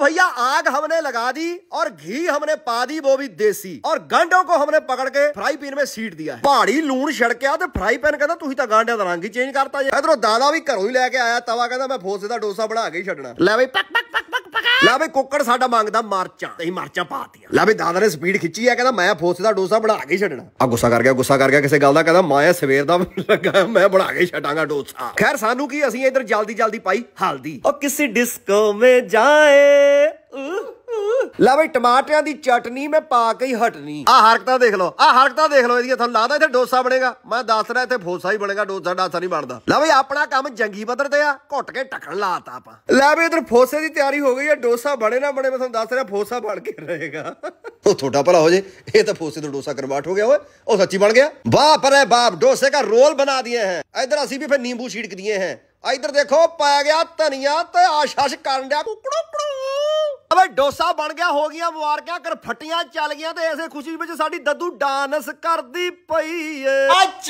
भैया आग हमने लगा दी और घी हमने पा दी वो भी देसी और गांडों को हमने पकड़ के फ्राई पैन में सीट दिया है ਪਹਾੜੀ ਲੂਣ ਛੜਕਿਆ ਤੇ ਫਰਾਈ ਪੈਨ ਕਹਿੰਦਾ ਤੁਸੀਂ ਤਾਂ ਗਾਂਡਿਆਂ ਦਾ ਰੰਗ ਹੀ ਚੇਂਜ ਕਰਤਾ ਜੇ ਇਧਰੋਂ ਦਾਦਾ ਵੀ ਘਰੋਂ ਹੀ ਲੈ ਕੇ ਆਇਆ ਤਵਾ ਕਹਿੰਦਾ ਮੈਂ ਫੋਸੇ ਦਾ ਡੋਸਾ ਬਣਾ ਕੇ ਹੀ ਛੱਡਣਾ ਲੈ ਬਈ ਪਕ ਪਕ ਪਕ ਪਕ ਪਕਾ ਲੈ ਬਈ ਕੁੱਕੜ ਸਾਡਾ ਮੰਗਦਾ ਮਾਰਚਾਂ ਤੇ ਮਾਰਚਾਂ ਪਾਤੀਆਂ ਲੈ ਬਈ ਦਾਦਾ ਨੇ ਸਪੀਡ ਖਿੱਚੀ ਆ ਕਹਿੰਦਾ ਮੈਂ ਫੋਸੇ ਦਾ ਡੋਸਾ ਬਣਾ ਕੇ ਹੀ ਛੱਡਣਾ ਆ ਗੁੱਸਾ ਕਰ ਗਿਆ ਗੁੱਸਾ ਕਰ ਗਿਆ ਕਿਸੇ ਗੱਲ ਦਾ ਕਹਿੰਦਾ ਮੈਂ ਸਵੇਰ ਦਾ ਲੱਗਾ ਮੈਂ ਬਣਾ ਕੇ ਛੱਡਾਂਗਾ ਡੋਸਾ ਖੈਰ ਸਾਨੂੰ ਕੀ ਅਸੀਂ ਇਧਰ ਜਲਦੀ ਜਲਦੀ ਪਾਈ ਹਲਦੀ ਉਹ ਕਿਸੇ ਡਿਸਕੋ ਮੇ ਜਾਏ ਲੈ ਬਈ ਟਮਾਟਰਾਂ ਦੀ ਚਟਨੀ ਮੈਂ ਪਾ ਕੇ ਹੀ ਹਟਣੀ ਆ ਹਰਕਤਾਂ ਦੇਖ ਲਓ ਆ ਹਰਕਤਾਂ ਦੇਖ ਲਓ ਇਹਦੀ ਤੁਹਾਨੂੰ ਲੱਗਦਾ ਇੱਥੇ ਡੋਸਾ ਬਣੇਗਾ ਮੈਂ ਦੱਸ ਰਿਹਾ ਇੱਥੇ ਫੋਸਾ ਹੀ ਬਣੇਗਾ ਡੋਸਾ ਡਾਸਾ ਨਹੀਂ ਬਣਦਾ ਲੈ ਬਈ ਆਪਣਾ ਕੰਮ ਜੰਗੀ ਪੱਧਰ ਤੇ ਆ ਘੁੱਟ ਕੇ ਟੱਕਣ ਲਾਤਾ ਆਪਾਂ ਲੈ ਬਈ ਇਧਰ ਫੋਸੇ ਦੀ ਤਿਆਰੀ ਹੋ ਗਈ ਆ ਡੋਸਾ ਬਣੇ ਨਾ ਬਣੇ ਮੈਂ ਤੁਹਾਨੂੰ ਦੱਸ ਰਿਹਾ ਫੋਸਾ ਬਣ ਕੇ ਰਹੇਗਾ ਉਹ ਥੋੜਾ ਭਲਾ ਹੋ ਜੇ ਇਹ ਤਾਂ ਫੋਸੇ ਤੋਂ ਡੋਸਾ ਕਰਵਾਟ ਹੋ ਗਿਆ ਓਏ ਉਹ ਸੱਚੀ ਬਣ ਗਿਆ ਵਾਹ ਪਰੇ ਬਾਪ ਡੋਸੇ ਦਾ ਰੋਲ ਬਣਾ ਦਿਏ ਹੈ ਇਧਰ ਅਸੀਂ ਵੀ ਫੇ ਨਿੰਬੂ ਛਿੜਕ ਦਈਏ ਹੈ ਇਧਰ ਦੇਖੋ ਪਾ ਗਿਆ ਧਨੀਆ ਤੇ ਆਸ਼ਾਸ਼ ਕਰਨ ਡਿਆ ਕੁਕੜੋ ਅਬੇ ਡੋਸਾ ਬਣ ਗਿਆ ਹੋ ਗਈਆਂ ਮੁਬਾਰਕਾਂ ਕਰ ਫਟੀਆਂ ਚੱਲ ਗਈਆਂ ਤੇ ਐਸੇ ਖੁਸ਼ੀ ਵਿੱਚ ਸਾਡੀ ਦੱਦੂ ਡਾਂਸ ਕਰਦੀ ਪਈ ਏ